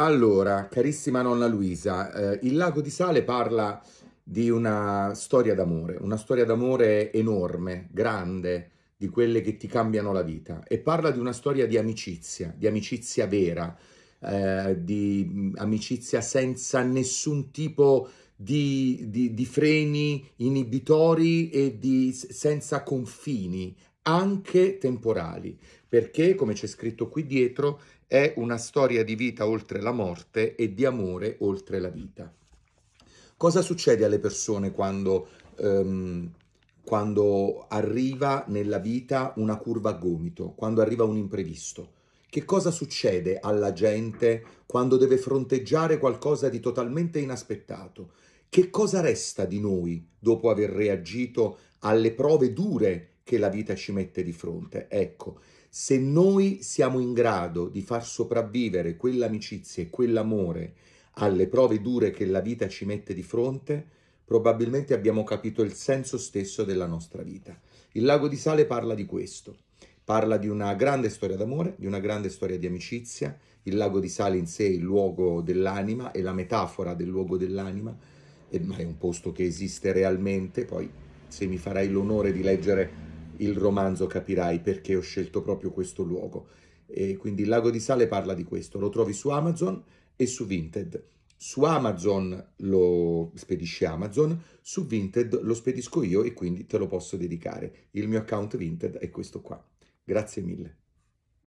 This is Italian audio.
Allora, carissima nonna Luisa, eh, Il lago di sale parla di una storia d'amore, una storia d'amore enorme, grande, di quelle che ti cambiano la vita e parla di una storia di amicizia, di amicizia vera, eh, di mm, amicizia senza nessun tipo di, di, di freni inibitori e di, senza confini, anche temporali, perché, come c'è scritto qui dietro, è una storia di vita oltre la morte e di amore oltre la vita. Cosa succede alle persone quando, um, quando arriva nella vita una curva a gomito, quando arriva un imprevisto? Che cosa succede alla gente quando deve fronteggiare qualcosa di totalmente inaspettato? Che cosa resta di noi dopo aver reagito alle prove dure che la vita ci mette di fronte. Ecco, se noi siamo in grado di far sopravvivere quell'amicizia e quell'amore alle prove dure che la vita ci mette di fronte, probabilmente abbiamo capito il senso stesso della nostra vita. Il lago di sale parla di questo, parla di una grande storia d'amore, di una grande storia di amicizia, il lago di sale in sé è il luogo dell'anima, è la metafora del luogo dell'anima, ma è un posto che esiste realmente, poi se mi farai l'onore di leggere il romanzo capirai perché ho scelto proprio questo luogo. E quindi il lago di sale parla di questo, lo trovi su Amazon e su Vinted. Su Amazon lo spedisce Amazon, su Vinted lo spedisco io e quindi te lo posso dedicare. Il mio account Vinted è questo qua. Grazie mille.